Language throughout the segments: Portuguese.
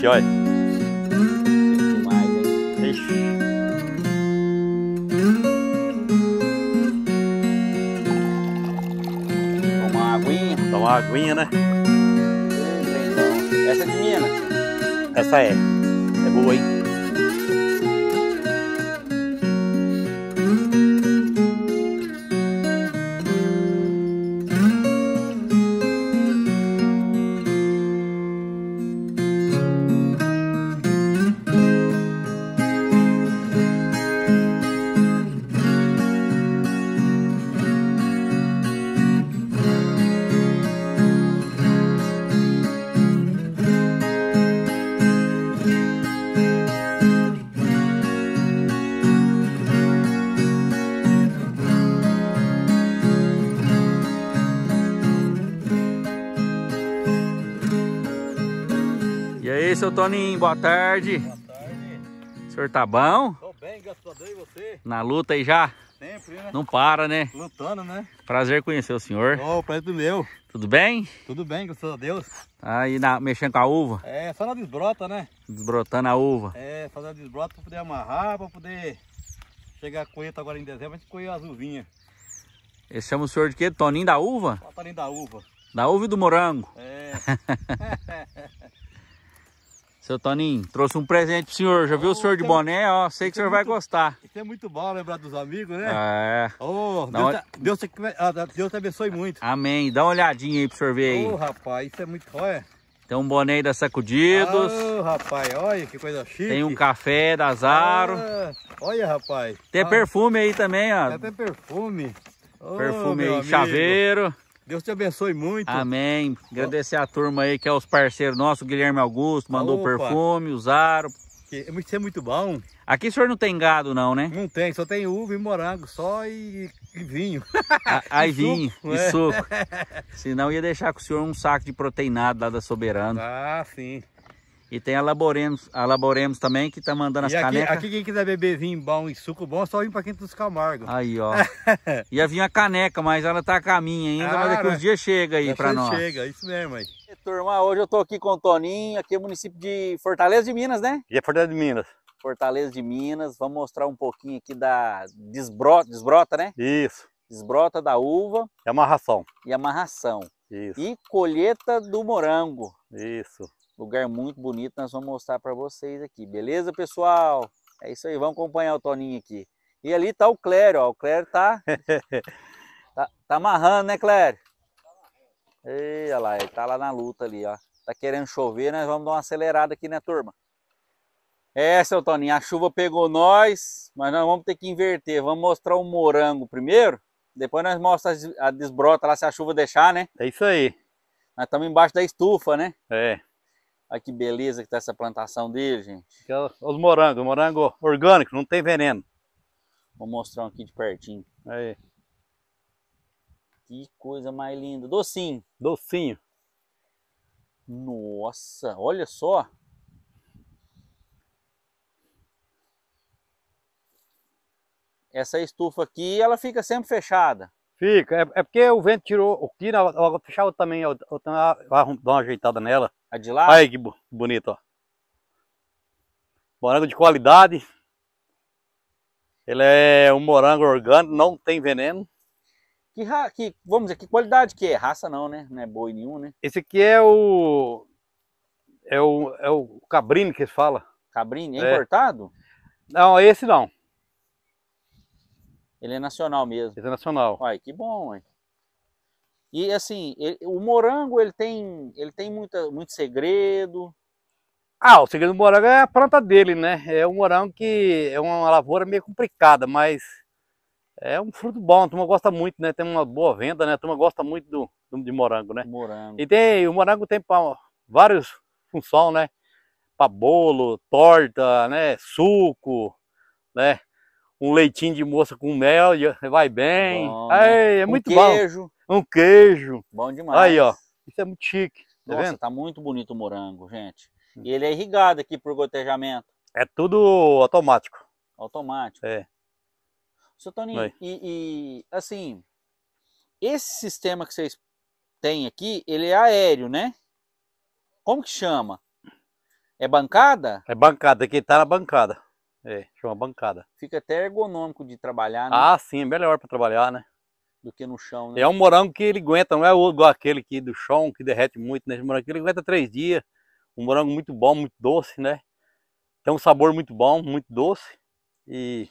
Ixi, olha. Demais, hein? Ixi. Toma uma aguinha. Toma uma aguinha, né? Essa é de Minas. Essa é. seu Toninho, boa tarde. Boa tarde. O senhor tá bom? Tô bem, graças a Deus, e você? Na luta aí já? Sempre, né? Não para, né? Lutando, né? Prazer conhecer o senhor. Ô, oh, prazer é do meu. Tudo bem? Tudo bem, graças a Deus. Tá aí na, mexendo com a uva? É, só na desbrota, né? Desbrotando a uva. É, fazendo desbrota pra poder amarrar, pra poder chegar a agora em dezembro, a gente colheu as uvinhas. Esse chama o senhor de quê? Toninho da uva? Toninho da uva. Da uva e do morango. É. Seu Toninho, trouxe um presente pro senhor. Já oh, viu o oh, senhor de boné? Ó, sei que o senhor é muito, vai gostar. Isso é muito bom lembrar dos amigos, né? É. Oh, Deus, Deus, ah, Deus te abençoe muito. Amém. Dá uma olhadinha aí pro senhor ver aí. Ô, oh, rapaz, isso é muito... Olha. É? Tem um boné da Sacudidos. Ô, oh, rapaz, olha que coisa chique. Tem um café da Zaro. Ah, olha, rapaz. Tem ah. perfume aí também, ó. É, tem até perfume. perfume aí, amigo. chaveiro. Deus te abençoe muito. Amém. Agradecer a turma aí, que é os parceiros nossos, Guilherme Augusto, mandou Opa. perfume, usaram. É isso é muito bom. Aqui o senhor não tem gado não, né? Não tem, só tem uva e morango, só e, e vinho. Aí vinho né? suco, e é. suco. Senão ia deixar com o senhor um saco de proteinado lá da Soberano. Ah, sim. E tem a Laboremos, a Laboremos também, que está mandando as e canecas. Aqui quem quiser beber vinho bom e suco bom, é só vir para Quinto dos Camargo. Aí, ó. Ia vir a caneca, mas ela tá a caminho ainda, mas daqui uns dias chega aí para nós. Chega, isso mesmo aí. E, turma, hoje eu tô aqui com o Toninho, aqui é o município de Fortaleza de Minas, né? E é Fortaleza de Minas. Fortaleza de Minas, vamos mostrar um pouquinho aqui da desbrota, desbrota, né? Isso. Desbrota da uva. E amarração. E amarração. Isso. E colheita do morango. Isso. Lugar muito bonito, nós vamos mostrar para vocês aqui. Beleza, pessoal? É isso aí, vamos acompanhar o Toninho aqui. E ali tá o Clério, ó. O Clério tá... tá, tá amarrando, né, Clério? E, olha lá, ele tá lá na luta ali, ó. Tá querendo chover, nós vamos dar uma acelerada aqui, né, turma? É, seu Toninho, a chuva pegou nós, mas nós vamos ter que inverter. Vamos mostrar o morango primeiro, depois nós mostramos a desbrota lá, se a chuva deixar, né? É isso aí. Nós estamos embaixo da estufa, né? É. Olha que beleza que tá essa plantação dele, gente. Aqui é os é morangos, morango orgânico, não tem veneno. Vou mostrar um aqui de pertinho. Aí. Que coisa mais linda. Docinho. Docinho. Nossa, olha só. Essa estufa aqui, ela fica sempre fechada. Fica, é, é porque o vento tirou o que, ela fechava também, eu, eu, eu, eu, eu, eu, eu, eu, eu, a de lá? Olha aí que bonito, ó. Morango de qualidade. Ele é um morango orgânico, não tem veneno. Que, ra... que vamos dizer, que qualidade que é? Raça não, né? Não é boi nenhum, né? Esse aqui é o... É o, é o cabrino que eles falam. Cabrinho, é, é, importado? Não, esse não. Ele é nacional mesmo. Esse é nacional. Olha, que bom, hein? E assim, ele, o morango ele tem, ele tem muita, muito segredo. Ah, o segredo do morango é a planta dele, né? É um morango que é uma lavoura meio complicada, mas é um fruto bom. A turma gosta muito, né? Tem uma boa venda, né? A turma gosta muito do, do de morango, né? Morango. E tem, o morango tem vários várias funções, né? Para bolo, torta, né? Suco, né? Um leitinho de moça com mel vai bem. Bom, né? é muito um bom. Queijo um queijo. Bom demais. Aí, ó. Isso é muito chique. Tá Nossa, vendo? tá muito bonito o morango, gente. Hum. E ele é irrigado aqui por gotejamento. É tudo automático. Automático. É. Seu Toninho, e, e, assim, esse sistema que vocês têm aqui, ele é aéreo, né? Como que chama? É bancada? É bancada, aqui tá na bancada. É, chama bancada. Fica até ergonômico de trabalhar, né? Ah, sim, é melhor para trabalhar, né? do que no chão, né? É um morango que ele aguenta, não é igual aquele que do chão, que derrete muito, né? Esse morango ele aguenta três dias. Um morango muito bom, muito doce, né? Tem um sabor muito bom, muito doce. E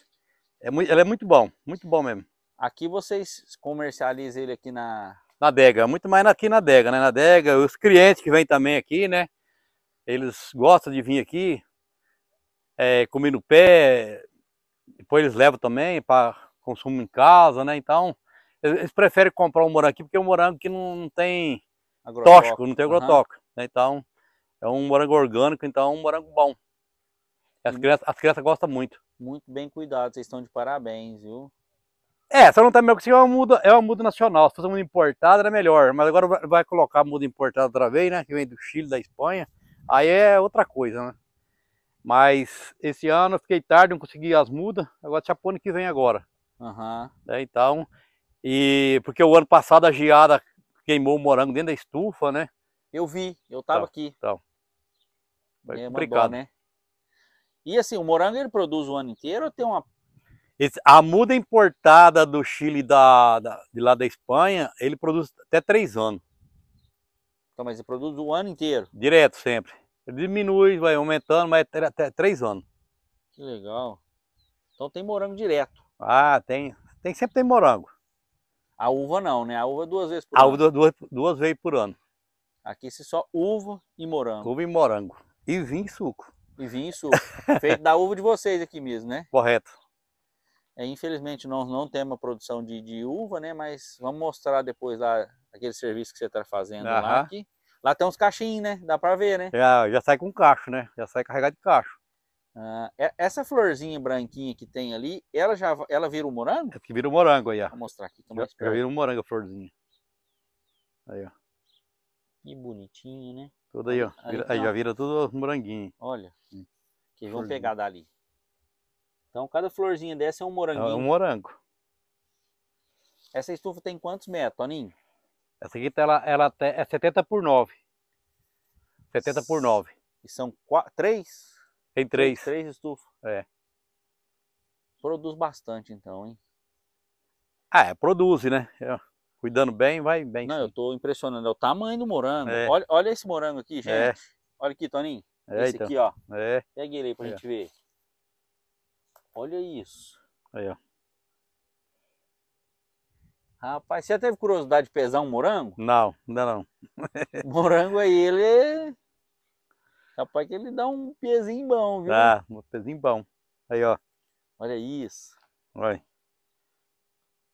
é muito, ele é muito bom, muito bom mesmo. Aqui vocês comercializam ele aqui na... Na adega, muito mais aqui na adega, né? Na adega, os clientes que vêm também aqui, né? Eles gostam de vir aqui, é, comer no pé, depois eles levam também para consumo em casa, né? Então, eles preferem comprar um morango aqui porque é um morango que não tem agrotóxico, tóxico, não tem agrotóxico. Uhum. Então, é um morango orgânico, então é um morango bom. As hum. crianças, as crianças gostam muito. Muito bem cuidado, vocês estão de parabéns, viu? É, só não tá melhor que é uma muda, é uma muda nacional. Se fosse muda importada era melhor, mas agora vai colocar a muda importada outra vez, né? Que vem do Chile, da Espanha. Aí é outra coisa, né? Mas esse ano eu fiquei tarde, não consegui as mudas. Agora chapone que vem agora. Uhum. É, então, e porque o ano passado a geada queimou o morango dentro da estufa, né? Eu vi, eu então, tava tá, aqui. Tá. é complicado. né? E assim, o morango ele produz o ano inteiro ou tem uma... A muda importada do Chile da, da, de lá da Espanha, ele produz até três anos. Então, mas ele produz o ano inteiro? Direto, sempre. Ele diminui, vai aumentando, mas é até três anos. Que legal. Então tem morango direto. Ah, tem. tem sempre tem morango. A uva não, né? A uva é duas vezes por a ano. A uva duas, duas vezes por ano. Aqui se só uva e morango. Uva e morango. E vinho e suco. E vinho e suco. Feito da uva de vocês aqui mesmo, né? Correto. É, infelizmente nós não temos a produção de, de, uva, né? Mas vamos mostrar depois lá aquele serviço que você está fazendo lá aqui. Lá tem uns cachinhos, né? Dá para ver, né? Já, já sai com cacho, né? Já sai carregado de cacho. Ah, é, essa florzinha branquinha que tem ali, ela já ela vira um morango? É que vira um morango aí, ó. Vou mostrar aqui. mais já, já vira um morango a florzinha. Aí, ó. Que bonitinho, né? Tudo aí, ó. Aí, vira, tá aí já vira tudo moranguinho. Olha. Hum. Que vão pegar dali. Então cada florzinha dessa é um moranguinho. É um morango. Essa estufa tem quantos metros, Toninho? Essa aqui tá, ela, ela é 70 por 9. 70 por 9. E são 4, 3? Tem três. Tem três estufas. É. Produz bastante então, hein? Ah, é, produz, né? É, cuidando bem, vai bem. Não, sim. eu tô impressionando. É o tamanho do morango. É. Olha, olha esse morango aqui, gente. É. Olha aqui, Toninho. É, esse então. aqui, ó. É. Pega ele aí pra é. gente ver. Olha isso. Aí, ó. Rapaz, você já teve curiosidade de pesar um morango? Não, ainda não. morango aí, ele é Rapaz, que ele dá um pezinho bom, viu? Dá, um pezinho bom. Aí, ó. Olha isso. Olha.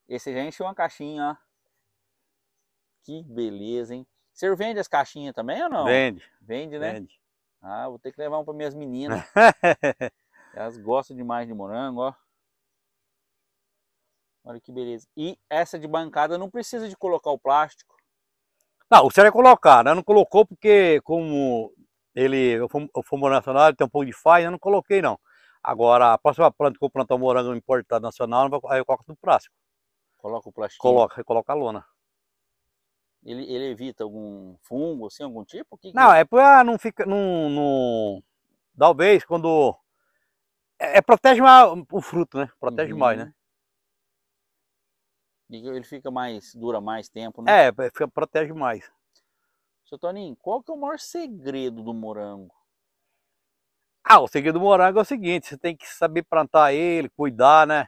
Esse já encheu uma caixinha, ó. Que beleza, hein? O senhor vende as caixinhas também ou não? Vende. Vende, né? Vende. Ah, vou ter que levar um para minhas meninas. Elas gostam demais de morango, ó. Olha que beleza. E essa de bancada não precisa de colocar o plástico? Não, o senhor vai colocar, né? Não colocou porque como ele, o fumo nacional ele tem um pouco de faia, eu não coloquei não. Agora, a próxima planta que eu plantar morango importado nacional, aí eu coloco no plástico. Coloca o plástico? Coloca, coloca a lona. Ele, ele evita algum fungo, assim, algum tipo? Que não, que... é, é para ah, não fica, não, não... Talvez quando... É, é protege mais o fruto, né? Protege uhum. mais, né? Ele fica mais, dura mais tempo, né? É, é fica, protege mais. Seu Toninho, qual que é o maior segredo do morango? Ah, o segredo do morango é o seguinte, você tem que saber plantar ele, cuidar, né?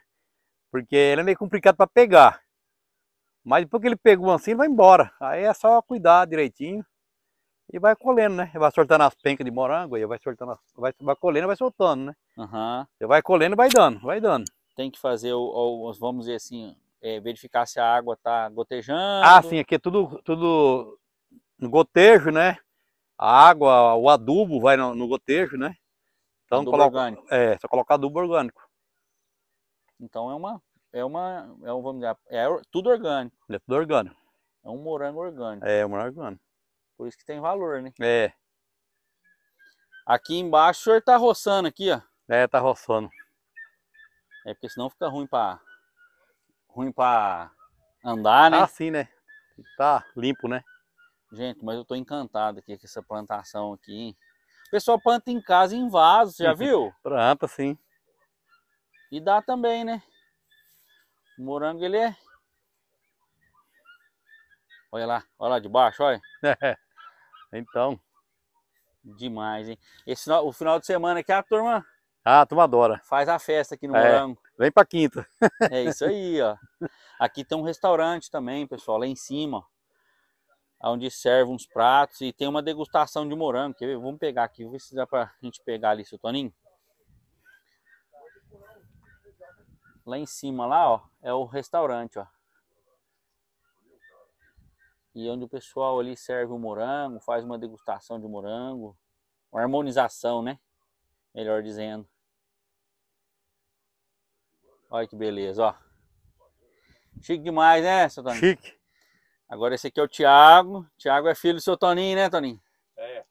Porque ele é meio complicado para pegar. Mas depois que ele pegou assim, ele vai embora. Aí é só cuidar direitinho e vai colhendo, né? Vai soltando as pencas de morango, aí vai soltando, as... vai, vai colhendo e vai soltando, né? Uhum. vai colhendo e vai dando, vai dando. Tem que fazer, o, vamos dizer assim, é, verificar se a água tá gotejando. Ah, sim, aqui é tudo, tudo no gotejo, né? A água, o adubo vai no, no gotejo, né? Então adubo coloca, orgânico. É, só colocar adubo orgânico. Então é uma, é uma, é um, vamos dizer, é tudo orgânico. É tudo orgânico. É um morango orgânico. É, um morango orgânico. Por isso que tem valor, né? É. Aqui embaixo o senhor tá roçando aqui, ó. É, tá roçando. É porque senão fica ruim pra, ruim pra andar, né? Ah, sim, né? Tá limpo, né? Gente, mas eu tô encantado aqui com essa plantação aqui. O pessoal planta em casa em vaso, já viu? Planta, sim. E dá também, né? O morango, ele é... Olha lá, olha lá de baixo, olha. então. Demais, hein? Esse, o final de semana aqui, a turma... Ah, a turma adora. Faz a festa aqui no é, morango. Vem pra quinta. é isso aí, ó. Aqui tem um restaurante também, pessoal, lá em cima, ó onde servem uns pratos e tem uma degustação de morango. Quer Vamos pegar aqui, vou ver se dá pra gente pegar ali, seu Toninho. Lá em cima, lá, ó, é o restaurante, ó. E onde o pessoal ali serve o morango, faz uma degustação de morango. Uma harmonização, né? Melhor dizendo. Olha que beleza, ó. Chique demais, né, seu Toninho? Chique. Agora esse aqui é o Tiago. Tiago é filho do seu Toninho, né, Toninho? É.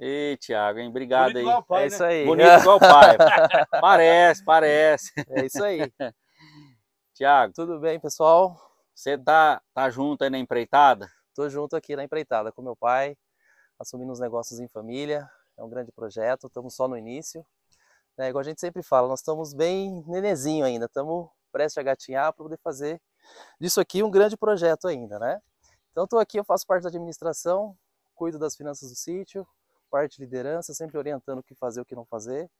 Ei, Tiago, hein? Obrigado Bonito aí. Igual o pai, é isso né? aí. Né? Bonito igual o pai. parece, parece. É isso aí. Tiago. Tudo bem, pessoal? Você tá, tá junto aí na empreitada? Tô junto aqui na empreitada com meu pai, assumindo os negócios em família. É um grande projeto, estamos só no início. É, igual a gente sempre fala, nós estamos bem nenezinho ainda, estamos prestes a gatinhar para poder fazer disso aqui um grande projeto ainda, né? Então estou aqui, eu faço parte da administração, cuido das finanças do sítio, parte de liderança, sempre orientando o que fazer, o que não fazer.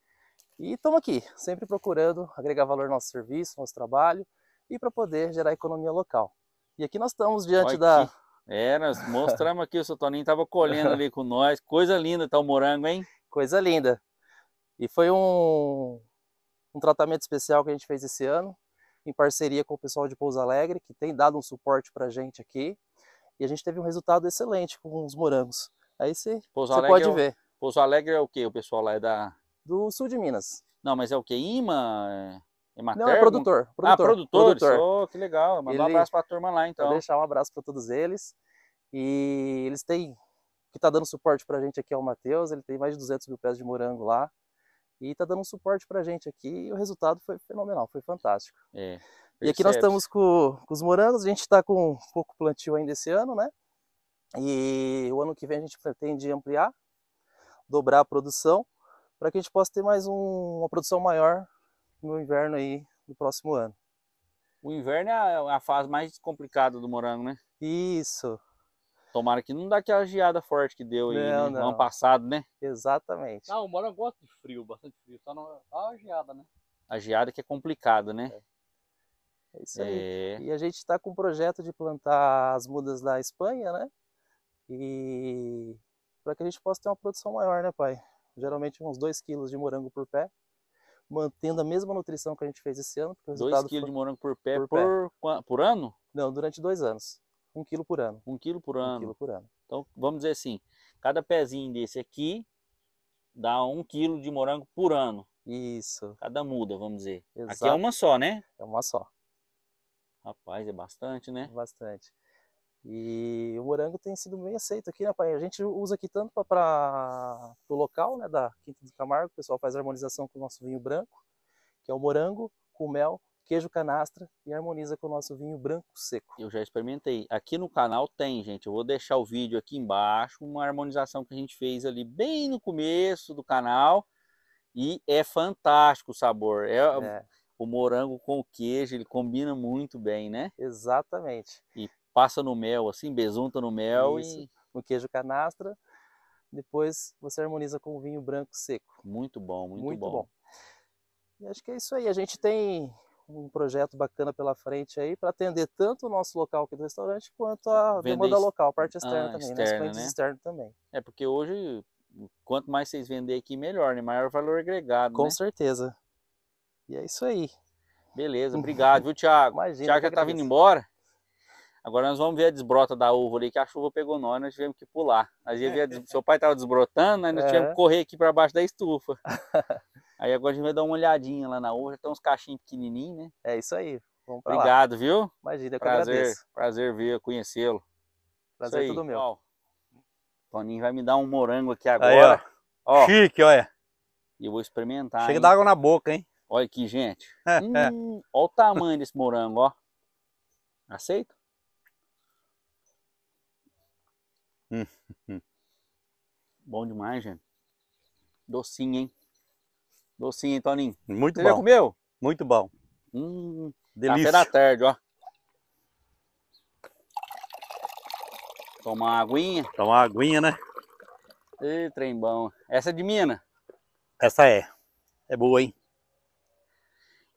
E estamos aqui, sempre procurando agregar valor ao nosso serviço, ao nosso trabalho e para poder gerar economia local. E aqui nós estamos diante da... É, nós mostramos aqui, o seu Toninho estava colhendo ali com nós. Coisa linda tá o morango, hein? Coisa linda. E foi um, um tratamento especial que a gente fez esse ano, em parceria com o pessoal de Pouso Alegre, que tem dado um suporte para a gente aqui. E a gente teve um resultado excelente com os morangos. Aí você pode é o, ver. Pouso Alegre é o quê o pessoal lá é da... Do sul de Minas. Não, mas é o quê? Ima? Imatermo? É, é Não, é produtor. Ah, produtor ah, produtores. Produtor. Oh, que legal. Mandar Ele... um abraço para a turma lá, então. Vou deixar um abraço para todos eles. E eles têm que está dando suporte para a gente aqui é o Matheus, ele tem mais de 200 mil pés de morango lá, e está dando um suporte para a gente aqui e o resultado foi fenomenal, foi fantástico. É, e aqui nós estamos com, com os morangos a gente está com pouco plantio ainda esse ano, né? E o ano que vem a gente pretende ampliar, dobrar a produção, para que a gente possa ter mais um, uma produção maior no inverno aí do próximo ano. O inverno é a, é a fase mais complicada do morango, né? Isso. Tomara que não dá aquela geada forte que deu não, aí, ano passado, né? Exatamente. Não, o morango gosta de frio, bastante frio. Só, não, só a geada, né? A geada que é complicado, né? É, é isso aí. É. E a gente está com um projeto de plantar as mudas da Espanha, né? E para que a gente possa ter uma produção maior, né, pai? Geralmente uns 2 quilos de morango por pé mantendo a mesma nutrição que a gente fez esse ano. 2 kg foi... de morango por pé por, por... Pé. por ano? Não, durante dois anos. Um quilo por ano. Um quilo por ano. Um quilo por ano. Então, vamos dizer assim, cada pezinho desse aqui dá um quilo de morango por ano. Isso. Cada muda, vamos dizer. Exato. Aqui é uma só, né? É uma só. Rapaz, é bastante, né? Bastante. E o morango tem sido bem aceito aqui, né, pai? A gente usa aqui tanto para o local, né, da Quinta do Camargo, o pessoal faz harmonização com o nosso vinho branco, que é o morango com mel queijo canastra e harmoniza com o nosso vinho branco seco. Eu já experimentei. Aqui no canal tem, gente. Eu vou deixar o vídeo aqui embaixo, uma harmonização que a gente fez ali bem no começo do canal. E é fantástico o sabor. É, é. O morango com o queijo, ele combina muito bem, né? Exatamente. E passa no mel, assim, besunta no mel Isso. e... No queijo canastra. Depois você harmoniza com o vinho branco seco. Muito bom, muito, muito bom. bom. E acho que é isso aí. A gente tem um projeto bacana pela frente aí para atender tanto o nosso local aqui do restaurante quanto a Venda demanda local, parte externa ah, também, né, externa, né? clientes né? externos também. É porque hoje, quanto mais vocês vender aqui, melhor, né? Maior valor agregado, Com né? certeza. E é isso aí. Beleza, obrigado, viu, Thiago? Imagina, Thiago já tá vindo embora. Agora nós vamos ver a desbrota da uva ali, que a chuva pegou nós, nós tivemos que pular. Nós ia ver des... Seu pai estava desbrotando, nós, né? nós tivemos que correr aqui para baixo da estufa. Aí agora a gente vai dar uma olhadinha lá na outra, tem uns caixinhos pequenininhos, né? É isso aí. Obrigado, lá. viu? Imagina, eu prazer, agradeço. Prazer ver, conhecê-lo. Prazer é aí, é tudo meu. Ó, Toninho vai me dar um morango aqui agora. Aí, ó. Ó. Chique, olha. E eu vou experimentar. Chega da água na boca, hein? Olha aqui, gente. hum, olha o tamanho desse morango, ó. Aceito? Hum, hum, hum. Bom demais, gente. Docinho, hein? Docinho, Toninho. Muito Você bom. já comeu? Muito bom. Hum, delícia. Café da tarde, ó. Tomar uma aguinha. Tomar uma aguinha, né? Ê, trem bom. Essa é de mina Essa é. É boa, hein?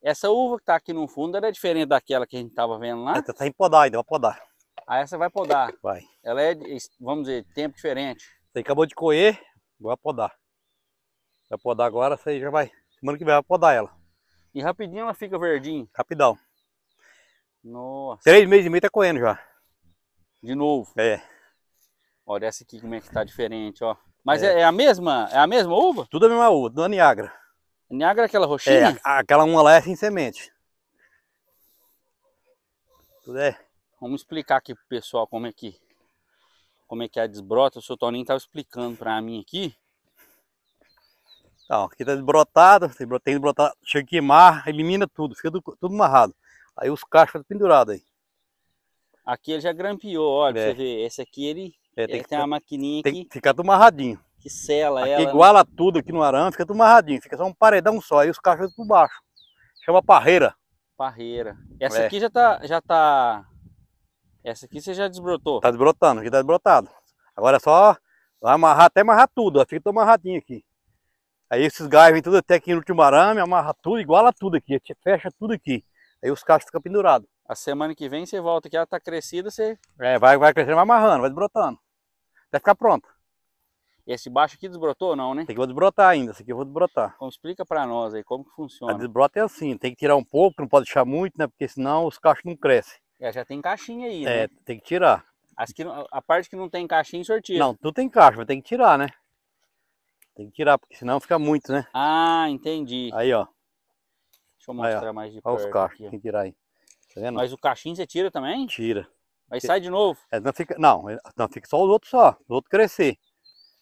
Essa uva que tá aqui no fundo, ela é diferente daquela que a gente tava vendo lá? Essa tá em podar ainda, vai podar. Ah, essa vai podar? Vai. Ela é, vamos dizer, tempo diferente? Você acabou de coer, vai podar. Vai podar agora, essa aí já vai. Semana que vem vai podar ela. E rapidinho ela fica verdinha? Rapidão. Nossa. Três meses e meio tá correndo já. De novo? É. Olha essa aqui como é que tá diferente, ó. Mas é, é, é a mesma, é a mesma uva? Tudo a mesma uva, do Niagara. Niagara é aquela roxinha? É, aquela uma lá é sem semente. Tudo é. Vamos explicar aqui pro pessoal como é que como é que é a desbrota. O seu Toninho tava explicando para mim aqui. Então, aqui tá desbrotado, tem que brotar, chega a queimar, elimina tudo, fica tudo, tudo amarrado. Aí os cachos ficam pendurados aí. Aqui ele já grampeou, olha, é. você vê, esse aqui ele, é, tem, ele que, tem uma maquininha tem que fica tudo amarradinho. Que sela aqui ela. Né? iguala né? tudo aqui no arame, fica tudo amarradinho, fica só um paredão só, aí os cachos por baixo. Chama parreira. Parreira. Essa é. aqui já tá, já tá... Essa aqui você já desbrotou? Tá desbrotando, aqui tá desbrotado. Agora é só vai amarrar, até amarrar tudo, ó, fica tudo amarradinho aqui. Aí esses gás vêm tudo até aqui no último arame, amarra tudo, iguala tudo aqui, fecha tudo aqui. Aí os cachos ficam pendurados. A semana que vem você volta, que ela tá crescida, você... É, vai, vai crescendo, vai amarrando, vai desbrotando. Até ficar pronto. Esse baixo aqui desbrotou ou não, né? Tem que vou desbrotar ainda, esse aqui eu vou desbrotar. Então explica pra nós aí como que funciona. A desbrota é assim, tem que tirar um pouco, não pode deixar muito, né? Porque senão os cachos não crescem. É, já tem caixinha aí, é, né? É, tem que tirar. As que, a parte que não tem caixinha sortida. Não, tudo tem caixa, mas tem que tirar, né? Tem que tirar, porque senão fica muito, né? Ah, entendi. Aí, ó. Deixa eu mostrar aí, mais de olha perto. Olha os cachos, tem que tirar aí. Tá vendo? Mas o cachinho você tira também? Tira. Aí sai de novo? É, não, fica, não, é, não fica só os outros só, os outros crescer.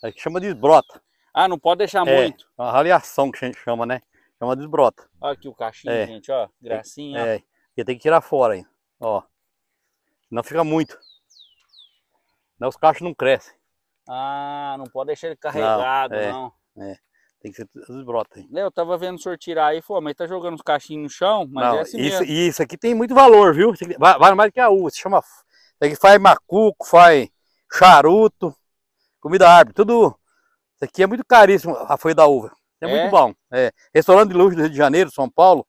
É que chama de esbrota. Ah, não pode deixar é, muito. É uma raliação que a gente chama, né? Chama de esbrota. Olha aqui o cachinho, é. gente, ó. Gracinha. É, e tem que tirar fora aí, ó. Não fica muito. Não, os cachos não crescem. Ah, não pode deixar ele carregado, não. É, não. é. Tem que ser os brotas. Eu tava vendo o senhor tirar aí, falou, mas tá jogando os caixinhos no chão, mas não, é assim isso, mesmo. isso aqui tem muito valor, viu? Vale mais do que a uva, se chama... Isso aqui faz macuco, faz charuto, comida árvore, tudo... Isso aqui é muito caríssimo, a folha da uva. É, é? muito bom. É. Restaurante de luxo do Rio de Janeiro, São Paulo,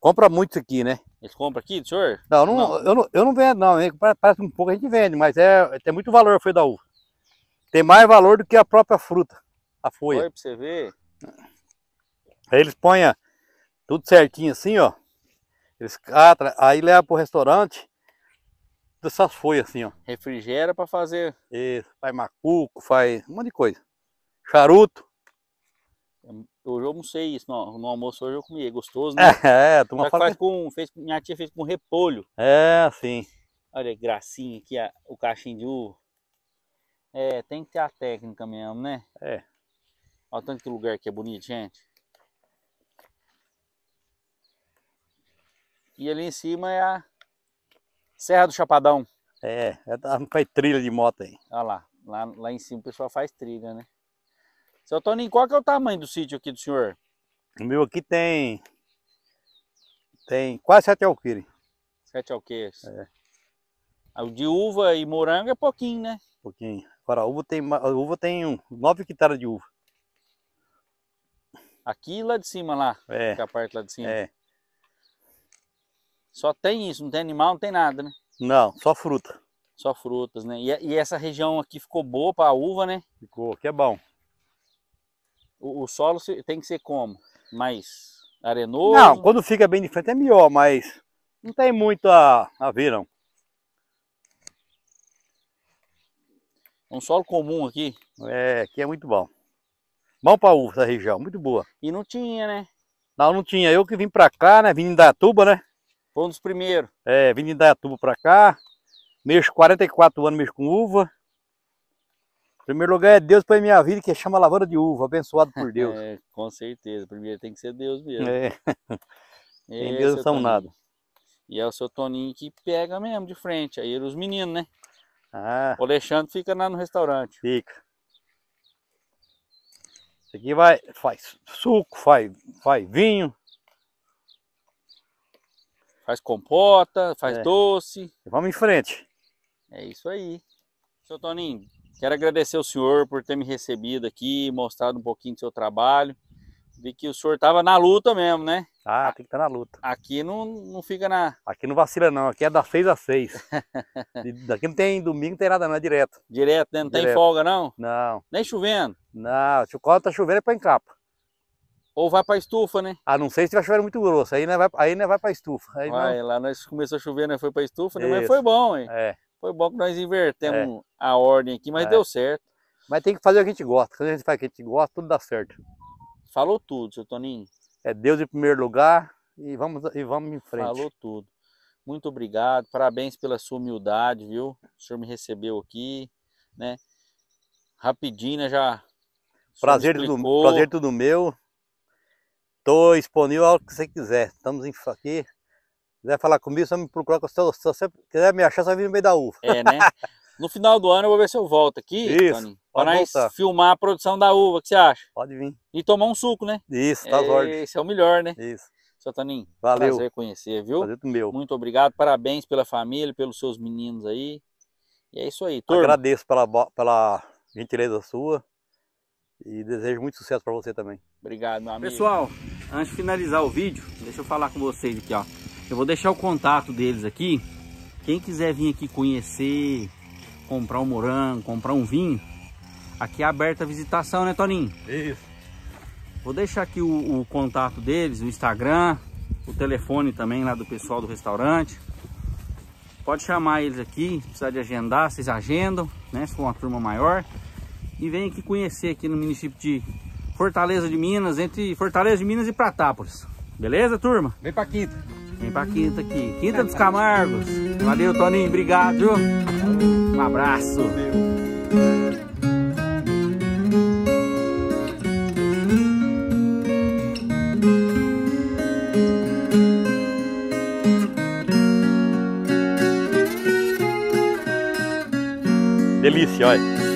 compra muito isso aqui, né? Eles compram aqui, senhor? Não, não, não. Eu, não eu não vendo não, parece um pouco a gente vende, mas é, tem é muito valor a folha da uva. Tem mais valor do que a própria fruta, a folha. Olha pra você ver. Aí eles põem tudo certinho assim, ó. Eles catam, aí leva pro restaurante dessas folhas assim, ó. Refrigera para fazer. Isso, faz macuco, faz um monte de coisa. Charuto. Hoje eu almocei isso, não. no almoço hoje eu comi, é gostoso, né? É, é turma faz com, fez, minha tia fez com repolho. É, sim. Olha, gracinha aqui, a, o cachimbo de uva. É, tem que ter a técnica mesmo, né? É. Olha tanto que lugar que é bonito, gente. E ali em cima é a Serra do Chapadão. É, é faz trilha de moto aí. Olha lá, lá, lá em cima o pessoal faz trilha, né? Seu Toninho, qual que é o tamanho do sítio aqui do senhor? O meu aqui tem... Tem quase sete alqueires. Sete alqueires. É. Ah, o de uva e morango é pouquinho, né? Pouquinho. Para uva tem, a uva tem 9 hectares de uva. Aqui lá de cima lá, é, a parte lá de cima. É. Só tem isso, não tem animal, não tem nada, né? Não, só fruta. Só frutas, né? E, e essa região aqui ficou boa para a uva, né? Ficou, que é bom. O, o, solo tem que ser como? Mais arenoso? Não, quando fica bem de frente é melhor, mas não tem muito a, a ver, não. um solo comum aqui. É, aqui é muito bom. Bom para uva essa região, muito boa. E não tinha, né? Não, não tinha. Eu que vim para cá, né? Vim da Tuba né? Foi um dos primeiros. É, vim da Tuba para cá. Mexo 44 anos, mexo com uva. Primeiro lugar é Deus para minha vida, que chama lavanda de uva, abençoado por Deus. é, com certeza. Primeiro tem que ser Deus mesmo. É. é em Deus não são nada. E é o seu Toninho que pega mesmo de frente. Aí os meninos, né? Ah. O Alexandre fica lá no restaurante. Fica. Isso aqui vai, faz suco, faz, faz vinho. Faz compota, faz é. doce. Vamos em frente. É isso aí. Seu Toninho, quero agradecer ao senhor por ter me recebido aqui, mostrado um pouquinho do seu trabalho. Vi que o senhor tava na luta mesmo, né? Ah, tem que estar tá na luta. Aqui não, não fica na. Aqui não vacila, não. Aqui é das 6 às 6. Daqui não tem domingo, não tem nada, não. É direto. Direto, né? Não direto. tem folga, não? Não. Nem chovendo? Não. Quando tá chovendo é pra encapa. Ou vai pra estufa, né? Ah, não sei se tiver chovendo muito grosso. Aí não é, vai, aí não é, vai pra estufa. Aí vai, não... lá nós começou a chover, né? Foi pra estufa, né? mas foi bom, hein? É. Foi bom que nós invertemos é. a ordem aqui, mas é. deu certo. Mas tem que fazer o que a gente gosta. Quando a gente faz o que a gente gosta, tudo dá certo. Falou tudo, seu Toninho. É Deus em primeiro lugar e vamos, e vamos em frente. Falou tudo. Muito obrigado, parabéns pela sua humildade, viu? O senhor me recebeu aqui, né? Rapidinho, né, já. Prazer tudo, prazer tudo meu. Estou disponível ao que você quiser. Estamos aqui. quiser falar comigo, só me procurar. Se você quiser me achar, só vir no meio da uva. É, né? No final do ano eu vou ver se eu volto aqui, Isso. Pra nós filmar a produção da uva, o que você acha? Pode vir. E tomar um suco, né? Isso, tá ordem. Esse é o melhor, né? Isso. Seu Toninho, Valeu. prazer conhecer, viu? Prazer meu. Muito obrigado, parabéns pela família, pelos seus meninos aí. E é isso aí, turma. Agradeço pela, pela gentileza sua e desejo muito sucesso para você também. Obrigado, meu amigo. Pessoal, antes de finalizar o vídeo, deixa eu falar com vocês aqui, ó. Eu vou deixar o contato deles aqui. Quem quiser vir aqui conhecer, comprar um morango, comprar um vinho, Aqui é aberta a visitação, né, Toninho? Isso. Vou deixar aqui o, o contato deles, o Instagram, o telefone também lá do pessoal do restaurante. Pode chamar eles aqui, se precisar de agendar, vocês agendam, né? Se for uma turma maior. E vem aqui conhecer aqui no município de Fortaleza de Minas, entre Fortaleza de Minas e Pratápolis. Beleza, turma? Vem pra quinta. Vem pra quinta aqui. Quinta dos Camargos. Valeu, Toninho. Obrigado, Um abraço. Valeu. Tja.